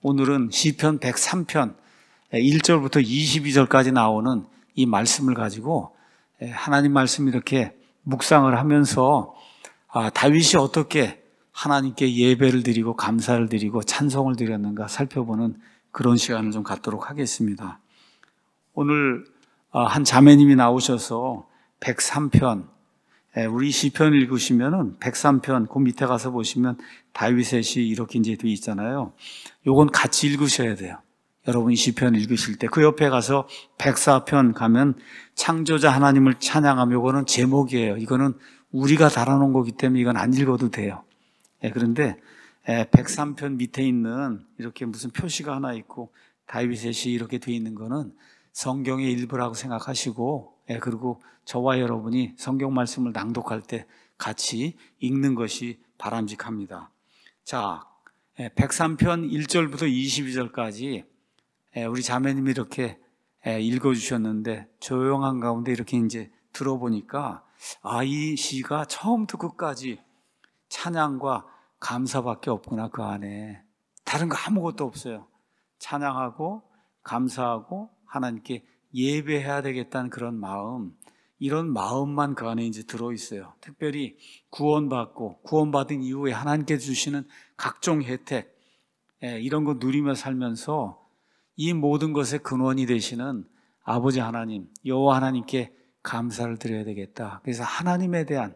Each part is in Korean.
오늘은 시편 103편 1절부터 예, 22절까지 나오는 이 말씀을 가지고 예, 하나님 말씀 이렇게 묵상을 하면서 아, 다윗이 어떻게 하나님께 예배를 드리고 감사를 드리고 찬송을 드렸는가 살펴보는 그런 시간을 좀 갖도록 하겠습니다. 오늘 아, 한 자매님이 나오셔서 103편 예, 우리 시편 읽으시면은 103편 그 밑에 가서 보시면 다윗의 시 이렇게 이제 돼 있잖아요. 요건 같이 읽으셔야 돼요. 여러분 시편 읽으실 때 그 옆에 가서 104편 가면 창조자 하나님을 찬양함 하이거는 제목이에요. 이거는 우리가 달아놓은 거기 때문에 이건 안 읽어도 돼요. 예, 그런데 103편 예, 밑에 있는 이렇게 무슨 표시가 하나 있고 다윗의 시 이렇게 돼 있는 거는 성경의 일부라고 생각하시고 예, 그리고 저와 여러분이 성경 말씀을 낭독할 때 같이 읽는 것이 바람직합니다. 자, 103편 예, 1절부터 22절까지 예, 우리 자매님이 이렇게 예, 읽어주셨는데 조용한 가운데 이렇게 이제 들어보니까 아, 이 시가 처음부터 끝까지 찬양과 감사밖에 없구나, 그 안에. 다른 거 아무것도 없어요. 찬양하고 감사하고 하나님께 예배해야 되겠다는 그런 마음, 이런 마음만 그 안에 이제 들어 있어요. 특별히 구원받고 구원받은 이후에 하나님께 주시는 각종 혜택 예, 이런 거 누리며 살면서 이 모든 것의 근원이 되시는 아버지 하나님 여호와 하나님께 감사를 드려야 되겠다. 그래서 하나님에 대한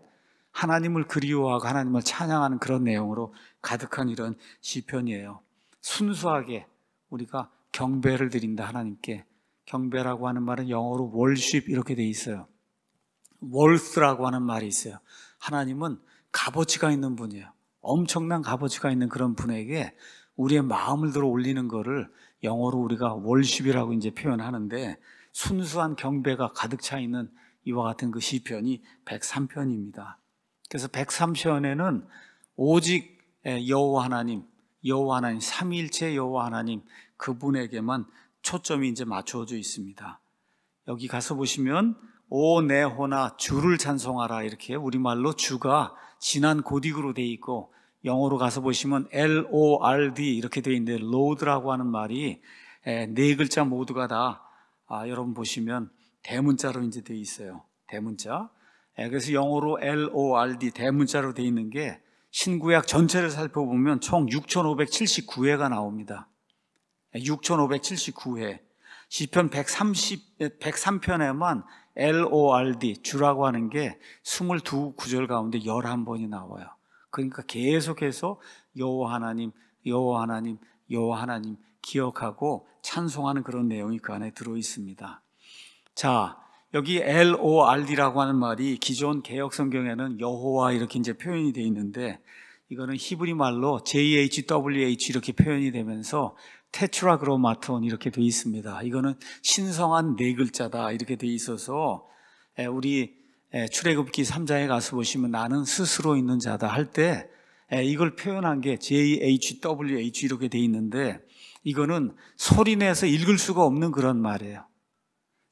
하나님을 그리워하고 하나님을 찬양하는 그런 내용으로 가득한 이런 시편이에요. 순수하게 우리가 경배를 드린다 하나님께 경배라고 하는 말은 영어로 월십 이렇게 돼 있어요. 월스라고 하는 말이 있어요. 하나님은 값어치가 있는 분이에요. 엄청난 값어치가 있는 그런 분에게 우리의 마음을 들어 올리는 거를 영어로 우리가 월십이라고 이제 표현하는데 순수한 경배가 가득 차 있는 이와 같은 그 시편이 103편입니다. 그래서 103편에는 오직 예, 여호와 하나님, 여호와 하나님 삼일체 여호와 하나님 그분에게만 초점이 이제 맞춰져 있습니다. 여기 가서 보시면 오내 네, 호나 주를 찬송하라 이렇게 우리말로 주가 진한 고딕으로 돼 있고 영어로 가서 보시면 L O R D 이렇게 돼 있는데 로드라고 하는 말이 네 글자 모두가 다 아, 여러분 보시면 대문자로 이제 돼 있어요. 대문자. 그래서 영어로 L O R D 대문자로 돼 있는 게 신구약 전체를 살펴보면 총 6,579회가 나옵니다. 6579회 시편 130, 103편에만 LORD 주라고 하는 게 22구절 가운데 11번이 나와요. 그러니까 계속해서 여호와 하나님, 여호와 하나님, 여호와 하나님 기억하고 찬송하는 그런 내용이 그 안에 들어 있습니다. 자, 여기 LORD라고 하는 말이 기존 개혁 성경에는 여호와 이렇게 이제 표현이 되어 있는데 이거는 히브리 말로 JHWH 이렇게 표현이 되면서 테트라그로마톤 이렇게 돼 있습니다. 이거는 신성한 네 글자다 이렇게 돼 있어서 우리 출애굽기 3장에 가서 보시면 나는 스스로 있는 자다 할 때 이걸 표현한 게 JHWH 이렇게 돼 있는데 이거는 소리내서 읽을 수가 없는 그런 말이에요.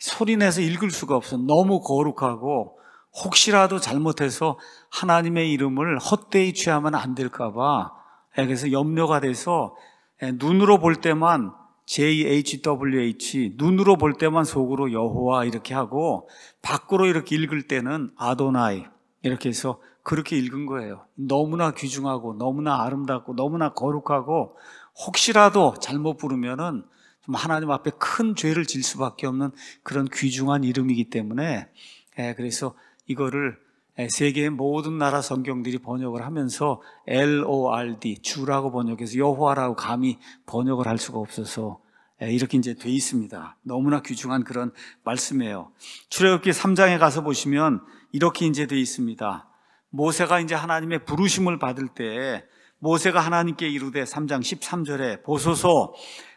소리내서 읽을 수가 없어. 너무 거룩하고 혹시라도 잘못해서 하나님의 이름을 헛되이 취하면 안 될까봐 그래서 염려가 돼서 예, 눈으로 볼 때만 JHWH 눈으로 볼 때만 속으로 여호와 이렇게 하고 밖으로 이렇게 읽을 때는 아도나이 이렇게 해서 그렇게 읽은 거예요. 너무나 귀중하고 너무나 아름답고 너무나 거룩하고 혹시라도 잘못 부르면은 좀 하나님 앞에 큰 죄를 질 수밖에 없는 그런 귀중한 이름이기 때문에 예, 그래서 이거를 예, 세계의 모든 나라 성경들이 번역을 하면서 LORD 주라고 번역해서 여호와라고 감히 번역을 할 수가 없어서 예, 이렇게 이제 돼 있습니다. 너무나 귀중한 그런 말씀이에요. 출애굽기 3장에 가서 보시면 이렇게 이제 돼 있습니다. 모세가 이제 하나님의 부르심을 받을 때 모세가 하나님께 이르되 3장 13절에 보소서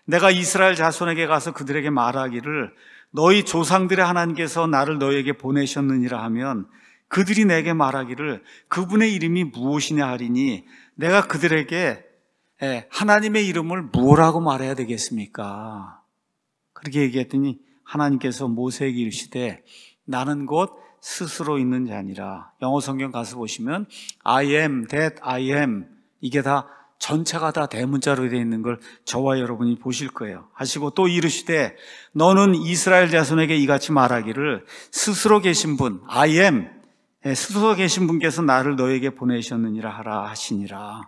내가 이스라엘 자손에게 가서 그들에게 말하기를 너희 조상들의 하나님께서 나를 너희에게 보내셨느니라 하면 그들이 내게 말하기를 그분의 이름이 무엇이냐 하리니 내가 그들에게 예, 하나님의 이름을 뭐라고 말해야 되겠습니까? 그렇게 얘기했더니 하나님께서 모세에게 이르시되 나는 곧 스스로 있는 자니라. 영어 성경 가서 보시면 I am that I am 이게 다 전체가 다 대문자로 되어 있는 걸 저와 여러분이 보실 거예요. 하시고 또 이르시되 너는 이스라엘 자손에게 이같이 말하기를 스스로 계신 분 I am 예, 스스로 계신 분께서 나를 너에게 보내셨느니라 하라 하시니라.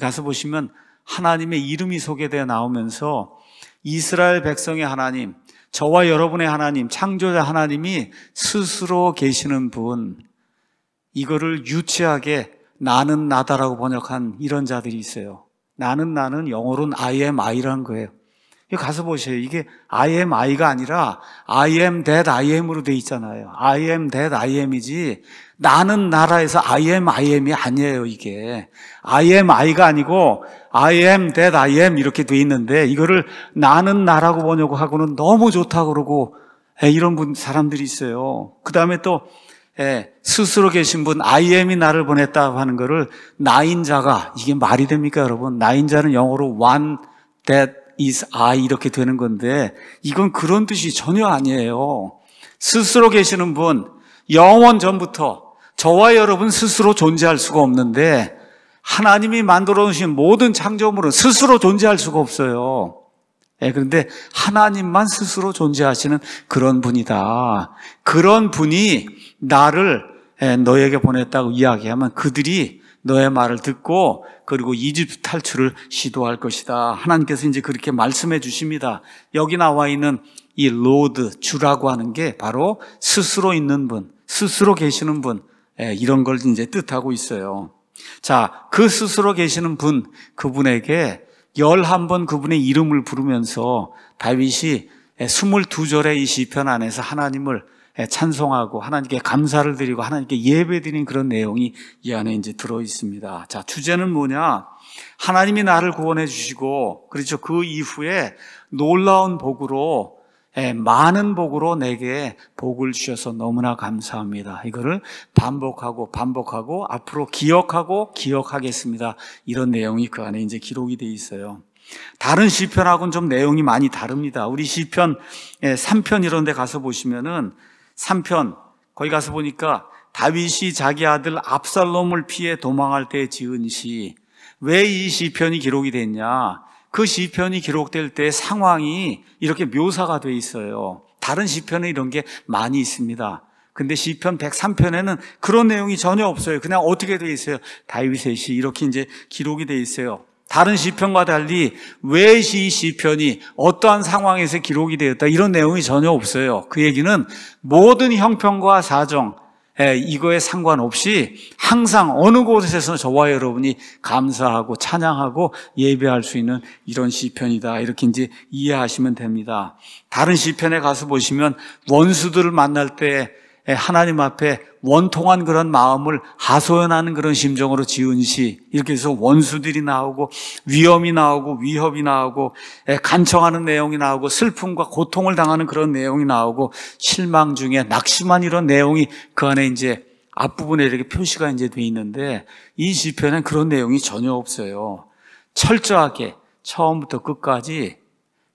가서 보시면 하나님의 이름이 소개되어 나오면서 이스라엘 백성의 하나님, 저와 여러분의 하나님, 창조자 하나님이 스스로 계시는 분, 이거를 유치하게 나는 나다라고 번역한 이런 자들이 있어요. 나는 나는 영어로는 I am I라는 거예요. 가서 보세요. 이게 I am I가 아니라 I am that I am으로 돼 있잖아요. I am that I am이지 나는 나라에서 I am, I am이 아니에요, 이게. I am, I가 아니고 I am, that I am 이렇게 돼 있는데 이거를 나는 나라고 보냐고 하고는 너무 좋다 그러고 에, 이런 분, 사람들이 있어요. 그 다음에 또 예, 스스로 계신 분, I am이 나를 보냈다 하는 거를 나인자가, 이게 말이 됩니까, 여러분? 나인자는 영어로 one that is I 이렇게 되는 건데, 이건 그런 뜻이 전혀 아니에요. 스스로 계시는 분, 영원 전부터 저와 여러분 스스로 존재할 수가 없는데 하나님이 만들어 놓으신 모든 창조물은 스스로 존재할 수가 없어요. 예, 그런데 하나님만 스스로 존재하시는 그런 분이다. 그런 분이 나를 예, 너에게 보냈다고 이야기하면 그들이 너의 말을 듣고 그리고 이집트 탈출을 시도할 것이다. 하나님께서 이제 그렇게 말씀해 주십니다. 여기 나와 있는 이 로드 주라고 하는 게 바로 스스로 있는 분, 스스로 계시는 분, 예, 이런 걸 이제 뜻하고 있어요. 자, 그 스스로 계시는 분, 그분에게 11번 그분의 이름을 부르면서 다윗이 22절의 예, 이 시편 안에서 하나님을 예, 찬송하고 하나님께 감사를 드리고 하나님께 예배드린 그런 내용이 이 안에 이제 들어 있습니다. 자, 주제는 뭐냐? 하나님이 나를 구원해 주시고 그렇죠. 그 이후에 놀라운 복으로 예, 많은 복으로 내게 복을 주셔서 너무나 감사합니다. 이거를 반복하고 반복하고 앞으로 기억하고 기억하겠습니다. 이런 내용이 그 안에 이제 기록이 돼 있어요. 다른 시편하고는 좀 내용이 많이 다릅니다. 우리 시편 3편 예, 이런 데 가서 보시면은 3편 거기 가서 보니까 다윗이 자기 아들 압살롬을 피해 도망할 때 지은 시 왜 이 시편이 기록이 됐냐? 그 시편이 기록될 때 상황이 이렇게 묘사가 돼 있어요. 다른 시편에 이런 게 많이 있습니다. 근데 시편 103편에는 그런 내용이 전혀 없어요. 그냥 어떻게 돼 있어요? 다윗의 시 이렇게 이제 기록이 돼 있어요. 다른 시편과 달리 왜 시 시편이 어떠한 상황에서 기록이 되었다 이런 내용이 전혀 없어요. 그 얘기는 모든 형편과 사정 예, 이거에 상관없이 항상 어느 곳에서 저와 여러분이 감사하고 찬양하고 예배할 수 있는 이런 시편이다. 이렇게 이제 이해하시면 됩니다. 다른 시편에 가서 보시면 원수들을 만날 때 예, 하나님 앞에 원통한 그런 마음을 하소연하는 그런 심정으로 지은 시 이렇게 해서 원수들이 나오고 위험이 나오고 위협이 나오고 예, 간청하는 내용이 나오고 슬픔과 고통을 당하는 그런 내용이 나오고 실망 중에 낙심한 이런 내용이 그 안에 이제 앞부분에 이렇게 표시가 이제 돼 있는데 이시편는 그런 내용이 전혀 없어요. 철저하게 처음부터 끝까지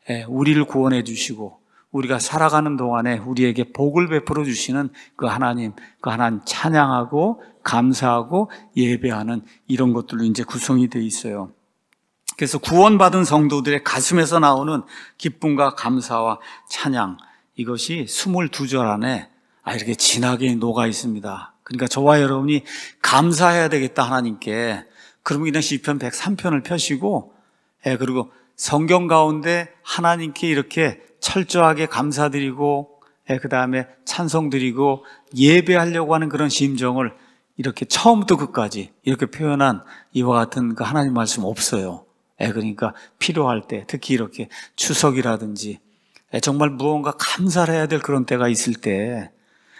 예, 우리를 구원해 주시고 우리가 살아가는 동안에 우리에게 복을 베풀어 주시는 그 하나님, 그 하나님 찬양하고 감사하고 예배하는 이런 것들로 이제 구성이 되어 있어요. 그래서 구원받은 성도들의 가슴에서 나오는 기쁨과 감사와 찬양 이것이 22절 안에 아 이렇게 진하게 녹아 있습니다. 그러니까 저와 여러분이 감사해야 되겠다 하나님께 그러면 그냥 시편 103편을 펴시고 예, 그리고 성경 가운데 하나님께 이렇게 철저하게 감사드리고 예, 그 다음에 찬송드리고 예배하려고 하는 그런 심정을 이렇게 처음부터 끝까지 이렇게 표현한 이와 같은 그 하나님 말씀 없어요. 예, 그러니까 필요할 때 특히 이렇게 추석이라든지 예, 정말 무언가 감사를 해야 될 그런 때가 있을 때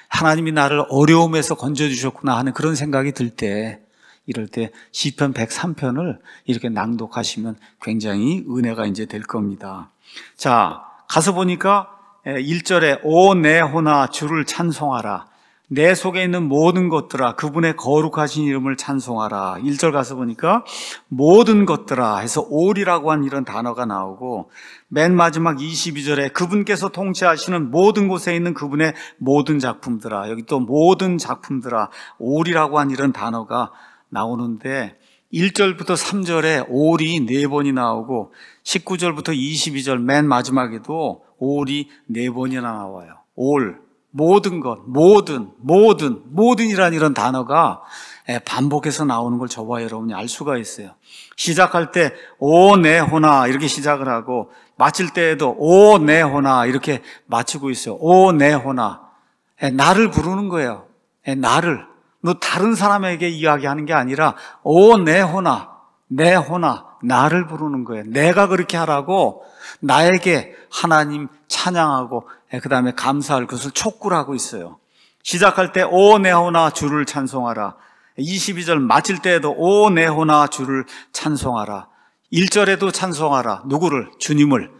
하나님이 나를 어려움에서 건져주셨구나 하는 그런 생각이 들때 이럴 때 시편 103편을 이렇게 낭독하시면 굉장히 은혜가 이제 될 겁니다. 자, 가서 보니까 1절에 오내 혼아 주를 찬송하라 내 속에 있는 모든 것들아 그분의 거룩하신 이름을 찬송하라 1절 가서 보니까 모든 것들아 해서 올이라고 한 이런 단어가 나오고 맨 마지막 22절에 그분께서 통치하시는 모든 곳에 있는 그분의 모든 작품들아 여기 또 모든 작품들아 올이라고 한 이런 단어가 나오는데 1절부터 3절에 오리 4번이 나오고 19절부터 22절 맨 마지막에도 오리 4번이나 나와요. 올, 모든 것, 모든, 모든, 모든이란 이런 단어가 예, 반복해서 나오는 걸 저와 여러분이 알 수가 있어요. 시작할 때, 오, 내 네, 호나, 이렇게 시작을 하고, 마칠 때에도, 오, 내 네, 호나, 이렇게 마치고 있어요. 오, 내 네, 호나. 예, 나를 부르는 거예요. 예, 나를. 너 다른 사람에게 이야기하는 게 아니라 오 내호나 내호나 나를 부르는 거예요. 내가 그렇게 하라고 나에게 하나님 찬양하고 예, 그 다음에 감사할 것을 촉구를 하고 있어요. 시작할 때 오 내호나 주를 찬송하라. 22절 마칠 때에도 오 내호나 주를 찬송하라. 1절에도 찬송하라. 누구를? 주님을.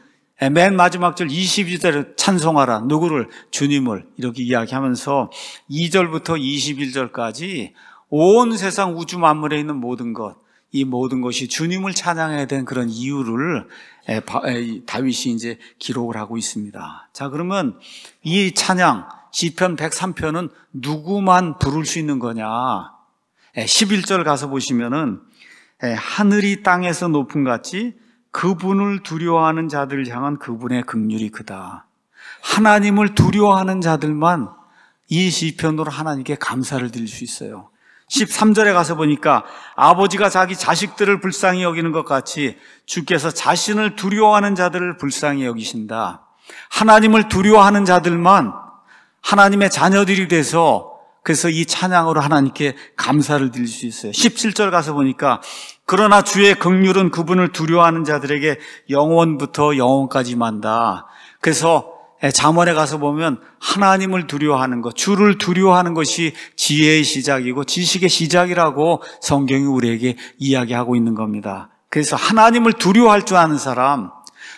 예, 맨 마지막 절 22절에 찬송하라. 누구를? 주님을. 이렇게 이야기하면서 2절부터 21절까지 온 세상 우주 만물에 있는 모든 것, 이 모든 것이 주님을 찬양해야 되는 그런 이유를 예, 예, 다윗이 이제 기록을 하고 있습니다. 자, 그러면 이 찬양, 시편 103편은 누구만 부를 수 있는 거냐? 11절 가서 보시면은 하늘이 땅에서 높은 같이 그분을 두려워하는 자들 향한 그분의 극률이 크다. 하나님을 두려워하는 자들만 이 시편으로 하나님께 감사를 드릴 수 있어요. 13절에 가서 보니까 아버지가 자기 자식들을 불쌍히 여기는 것 같이 주께서 자신을 두려워하는 자들을 불쌍히 여기신다. 하나님을 두려워하는 자들만 하나님의 자녀들이 돼서 그래서 이 찬양으로 하나님께 감사를 드릴 수 있어요. 17절 가서 보니까 그러나 주의 극률은 그분을 두려워하는 자들에게 영원부터 영원까지 만다. 그래서 예, 잠언에 가서 보면 하나님을 두려워하는 것, 주를 두려워하는 것이 지혜의 시작이고 지식의 시작이라고 성경이 우리에게 이야기하고 있는 겁니다. 그래서 하나님을 두려워할 줄 아는 사람,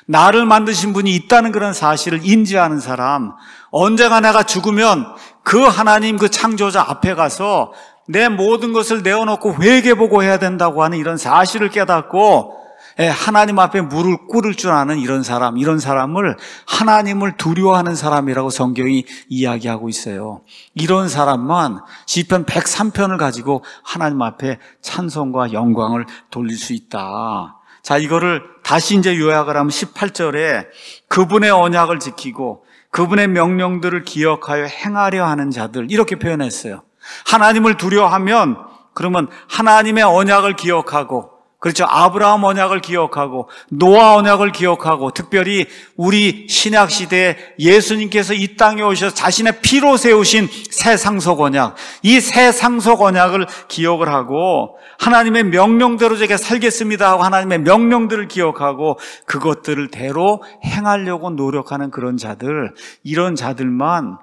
나를 만드신 분이 있다는 그런 사실을 인지하는 사람, 언제가 내가 죽으면 그 하나님 그 창조자 앞에 가서 내 모든 것을 내어놓고 회개보고 해야 된다고 하는 이런 사실을 깨닫고 예, 하나님 앞에 물을 꿇을 줄 아는 이런 사람, 이런 사람을 하나님을 두려워하는 사람이라고 성경이 이야기하고 있어요. 이런 사람만 시편 103편을 가지고 하나님 앞에 찬송과 영광을 돌릴 수 있다. 자, 이거를 다시 이제 요약을 하면 18절에 그분의 언약을 지키고 그분의 명령들을 기억하여 행하려 하는 자들 이렇게 표현했어요. 하나님을 두려워하면 그러면 하나님의 언약을 기억하고 그렇죠. 아브라함 언약을 기억하고 노아 언약을 기억하고 특별히 우리 신약 시대에 예수님께서 이 땅에 오셔서 자신의 피로 세우신 새 상속 언약, 이 새 상속 언약을 기억을 하고 하나님의 명령대로 제게 살겠습니다 하고 하나님의 명령들을 기억하고 그것들을 대로 행하려고 노력하는 그런 자들, 이런 자들만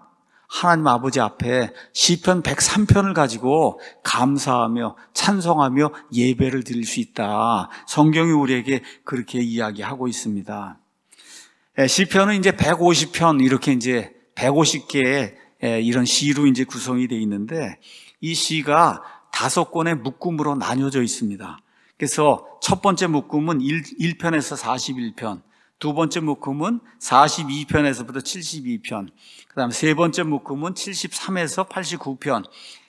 하나님 아버지 앞에 시편 103편을 가지고 감사하며 찬송하며 예배를 드릴 수 있다. 성경이 우리에게 그렇게 이야기하고 있습니다. 예, 시편은 이제 150편 이렇게 이제 150개의 예, 이런 시로 이제 구성이 되어 있는데 이 시가 다섯 권의 묶음으로 나뉘어져 있습니다. 그래서 첫 번째 묶음은 1, 편에서 41편, 두 번째 묶음은 42편에서부터 72편, 그 다음 세 번째 묶음은 73에서 89편,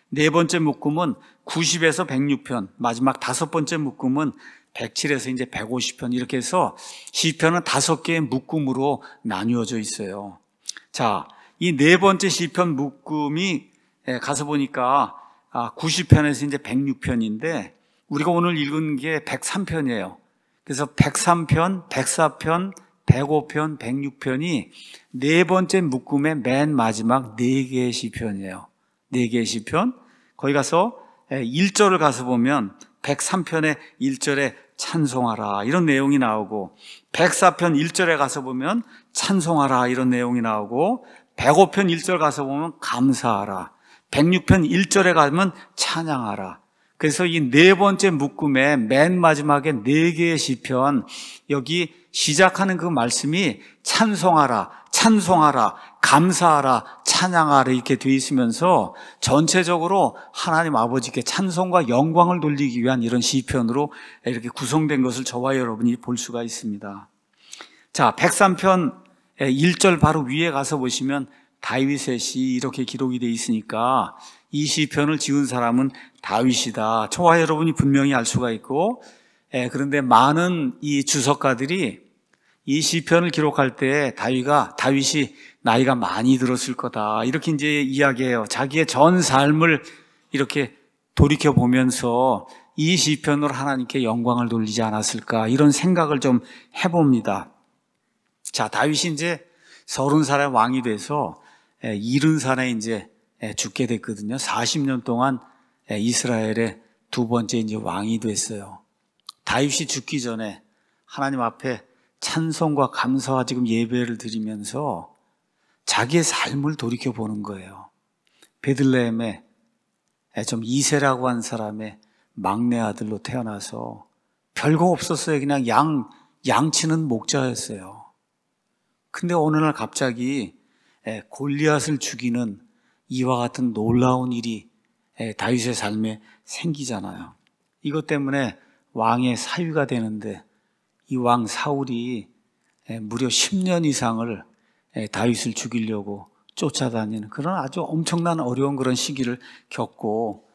네 번째 묶음은 90에서 106편, 마지막 다섯 번째 묶음은 107에서 이제 150편 이렇게 해서 시편은 다섯 개의 묶음으로 나뉘어져 있어요. 자, 이 네 번째 시편 묶음이 예, 가서 보니까 90편에서 아, 이제 106편인데 우리가 오늘 읽은 게 103편이에요. 그래서 103편, 104편, 105편, 106편이 네 번째 묶음의 맨 마지막 네 개의 시편이에요. 네 개의 시편. 거기 가서 1절을 예, 가서 보면 103편의 1절에 찬송하라 이런 내용이 나오고 104편 1절에 가서 보면 찬송하라 이런 내용이 나오고 105편 1절 가서 보면 감사하라 106편 1절에 가면 찬양하라 그래서 이 네 번째 묶음의 맨 마지막에 네 개의 시편 여기 시작하는 그 말씀이 찬송하라, 찬송하라, 감사하라, 찬양하라 이렇게 되어 있으면서 전체적으로 하나님 아버지께 찬송과 영광을 돌리기 위한 이런 시편으로 이렇게 구성된 것을 저와 여러분이 볼 수가 있습니다. 자, 103편 1절 바로 위에 가서 보시면 다윗의 시 이렇게 기록이 되어 있으니까 이 시편을 지은 사람은 다윗이다. 초와 여러분이 분명히 알 수가 있고 예, 그런데 많은 이 주석가들이 이 시편을 기록할 때 다윗가 다윗이 나이가 많이 들었을 거다 이렇게 이제 이야기해요. 자기의 전 삶을 이렇게 돌이켜 보면서 이 시편으로 하나님께 영광을 돌리지 않았을까 이런 생각을 좀 해봅니다. 자 다윗이 이제 서른 살에 왕이 돼서 일흔 예, 살에 이제 예, 죽게 됐거든요. 40년 동안 예, 이스라엘의 두 번째 이제 왕이 됐어요. 다윗이 죽기 전에 하나님 앞에 찬송과 감사와 지금 예배를 드리면서 자기의 삶을 돌이켜 보는 거예요. 베들레헴에 예, 좀 이세라고 한 사람의 막내 아들로 태어나서 별거 없었어요. 그냥 양 양치는 목자였어요. 근데 어느 날 갑자기 예, 골리앗을 죽이는 이와 같은 놀라운 일이 예, 다윗의 삶에 생기잖아요. 이것 때문에 왕의 사위가 되는데 이 왕 사울이 예, 무려 10년 이상을 예, 다윗을 죽이려고 쫓아다니는 그런 아주 엄청난 어려운 그런 시기를 겪고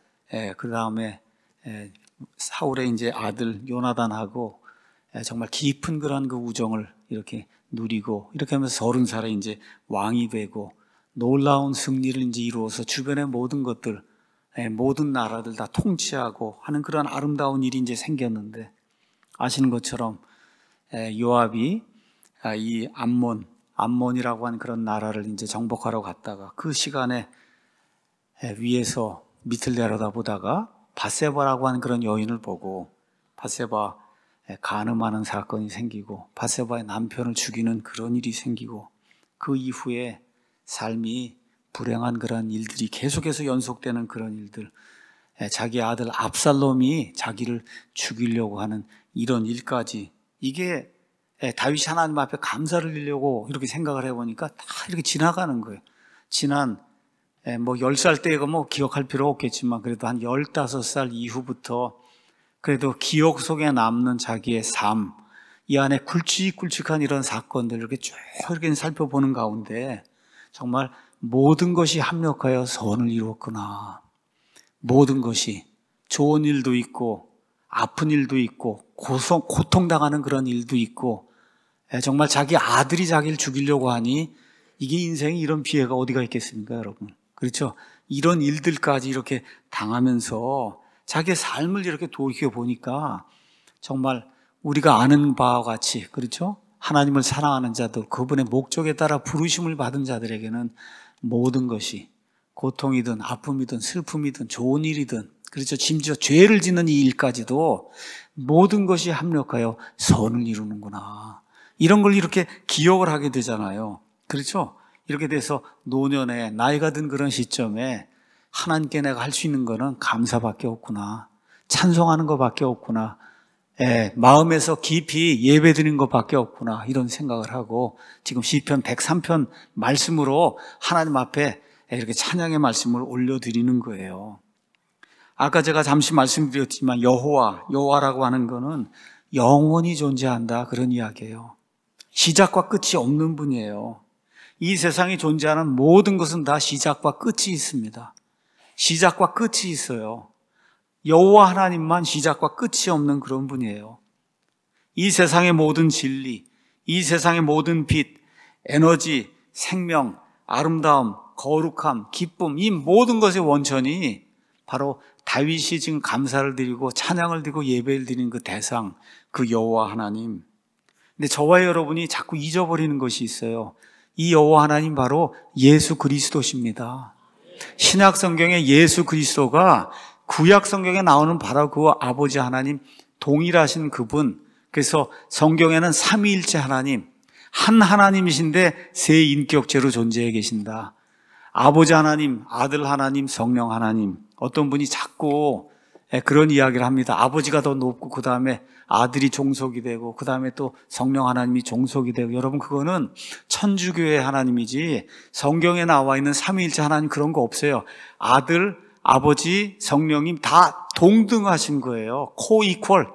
그 다음에 사울의 이제 아들 요나단하고 정말 깊은 그런 그 우정을 이렇게 누리고 이렇게 하면서 서른 살에 이제 왕이 되고 놀라운 승리를 이제 이루어서 주변의 모든 것들 예, 모든 나라들 다 통치하고 하는 그런 아름다운 일이 이제 생겼는데 아시는 것처럼 예, 요압이 아, 이 암몬 암몬이라고 하는 그런 나라를 이제 정복하러 갔다가 그 시간에 예, 위에서 밑을 내려다보다가 바세바라고 하는 그런 여인을 보고 바세바 가늠하는 사건이 생기고 바세바의 남편을 죽이는 그런 일이 생기고 그 이후에 삶이 불행한 그런 일들이 계속해서 연속되는 그런 일들, 예, 자기 아들 압살롬이 자기를 죽이려고 하는 이런 일까지 이게 예, 다윗이 하나님 앞에 감사를 드리려고 이렇게 생각을 해보니까 다 이렇게 지나가는 거예요. 지난 예, 뭐 10살 때가 뭐 기억할 필요 없겠지만 그래도 한 15살 이후부터 그래도 기억 속에 남는 자기의 삶, 이 안에 굵직굵직한 이런 사건들 이렇게 쭉 이렇게 살펴보는 가운데 정말 모든 것이 합력하여 선을 이루었구나. 모든 것이 좋은 일도 있고 아픈 일도 있고 고성, 고통당하는 그런 일도 있고 예, 정말 자기 아들이 자기를 죽이려고 하니 이게 인생에 이런 피해가 어디가 있겠습니까, 여러분? 그렇죠? 이런 일들까지 이렇게 당하면서 자기의 삶을 이렇게 돌이켜 보니까 정말 우리가 아는 바와 같이 그렇죠? 하나님을 사랑하는 자들, 그분의 목적에 따라 부르심을 받은 자들에게는 모든 것이 고통이든 아픔이든 슬픔이든 좋은 일이든 그렇죠. 심지어 죄를 짓는 이 일까지도 모든 것이 합력하여 선을 이루는구나. 이런 걸 이렇게 기억을 하게 되잖아요. 그렇죠? 이렇게 돼서 노년에 나이가 든 그런 시점에 하나님께 내가 할 수 있는 거는 감사밖에 없구나. 찬송하는 것밖에 없구나. 예, 마음에서 깊이 예배드리는 것밖에 없구나 이런 생각을 하고 지금 시편 103편 말씀으로 하나님 앞에 이렇게 찬양의 말씀을 올려드리는 거예요. 아까 제가 잠시 말씀드렸지만 여호와, 여호와라고 하는 것은 영원히 존재한다 그런 이야기예요. 시작과 끝이 없는 분이에요. 이 세상에 존재하는 모든 것은 다 시작과 끝이 있습니다. 시작과 끝이 있어요. 여호와 하나님만 시작과 끝이 없는 그런 분이에요. 이 세상의 모든 진리, 이 세상의 모든 빛, 에너지, 생명, 아름다움, 거룩함, 기쁨, 이 모든 것의 원천이 바로 다윗이 지금 감사를 드리고 찬양을 드리고 예배를 드리는 그 대상, 그 여호와 하나님. 근데 저와 여러분이 자꾸 잊어버리는 것이 있어요. 이 여호와 하나님 바로 예수 그리스도십니다. 신약 성경에 예수 그리스도가 구약 성경에 나오는 바로 그 아버지 하나님 동일하신 그분. 그래서 성경에는 삼위일체 하나님, 한 하나님이신데 세 인격체로 존재해 계신다. 아버지 하나님, 아들 하나님, 성령 하나님. 어떤 분이 자꾸 예, 그런 이야기를 합니다. 아버지가 더 높고 그 다음에 아들이 종속이 되고 그 다음에 또 성령 하나님이 종속이 되고 여러분 그거는 천주교의 하나님이지 성경에 나와 있는 삼위일체 하나님 그런 거 없어요. 아들 아버지, 성령님 다 동등하신 거예요. 코이퀄.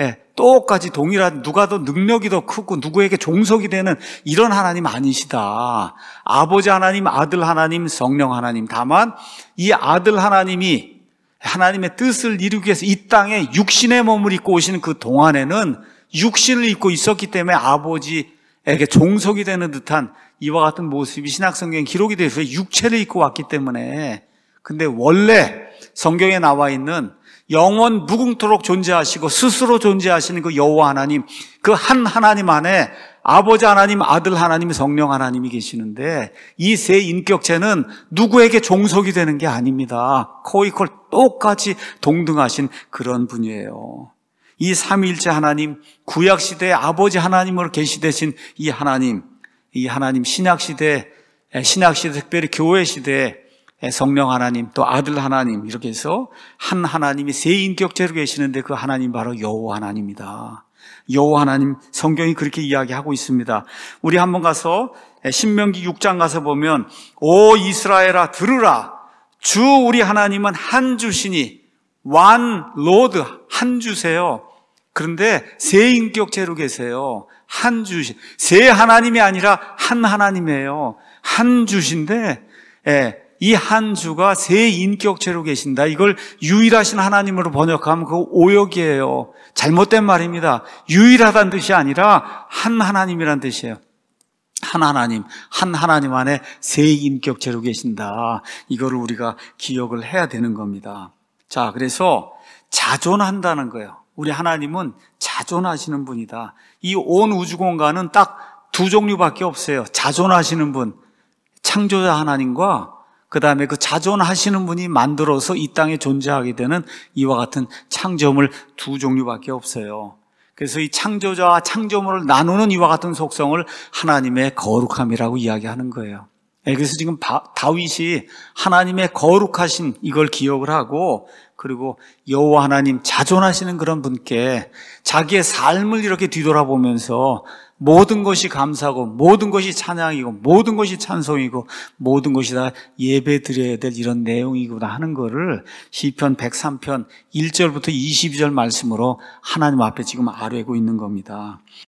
예, 똑같이 동일한 누가 더 능력이 더 크고 누구에게 종속이 되는 이런 하나님 아니시다. 아버지 하나님, 아들 하나님, 성령 하나님. 다만 이 아들 하나님이 하나님의 뜻을 이루기 위해서 이 땅에 육신의 몸을 입고 오시는 그 동안에는 육신을 입고 있었기 때문에 아버지에게 종속이 되는 듯한 이와 같은 모습이 신약성경 기록이 돼서 육체를 입고 왔기 때문에 근데 원래 성경에 나와 있는 영원 무궁토록 존재하시고 스스로 존재하시는 그 여호와 하나님 그 한 하나님 안에 아버지 하나님, 아들 하나님, 성령 하나님이 계시는데 이 세 인격체는 누구에게 종속이 되는 게 아닙니다. 거의 그걸 똑같이 동등하신 그런 분이에요. 이 삼위일체 하나님, 구약 시대에 아버지 하나님으로 계시되신 이 하나님, 이 하나님 신약 시대, 신약 시대 특별히 교회 시대에 예, 성령 하나님 또 아들 하나님 이렇게 해서 한 하나님이 세 인격체로 계시는데 그 하나님 바로 여호와 하나님이다. 여호와 하나님 성경이 그렇게 이야기하고 있습니다. 우리 한번 가서 예, 신명기 6장 가서 보면 오 이스라엘아 들으라 주 우리 하나님은 한 주시니 완 로드 한 주세요. 그런데 세 인격체로 계세요. 한 주시 세 하나님이 아니라 한 하나님이에요. 한 주신데 예, 이한 주가 세 인격체로 계신다. 이걸 유일하신 하나님으로 번역하면 그 오역이에요. 잘못된 말입니다. 유일하다는 뜻이 아니라 한 하나님이란 뜻이에요. 한 하나님, 한 하나님 안에 세 인격체로 계신다. 이거를 우리가 기억을 해야 되는 겁니다. 자, 그래서 자존한다는 거예요. 우리 하나님은 자존하시는 분이다. 이 온 우주 공간은 딱 두 종류밖에 없어요. 자존하시는 분, 창조자 하나님과 그 다음에 그 자존하시는 분이 만들어서 이 땅에 존재하게 되는 이와 같은 창조물 두 종류밖에 없어요. 그래서 이 창조자와 창조물을 나누는 이와 같은 속성을 하나님의 거룩함이라고 이야기하는 거예요. 예, 그래서 지금 다윗이 하나님의 거룩하신 이걸 기억을 하고 그리고 여호와 하나님 자존하시는 그런 분께 자기의 삶을 이렇게 뒤돌아보면서 모든 것이 감사고 모든 것이 찬양이고 모든 것이 찬송이고 모든 것이 다 예배 드려야 될 이런 내용이구나 하는 거를 시편 103편 1절부터 22절 말씀으로 하나님 앞에 지금 아뢰고 있는 겁니다.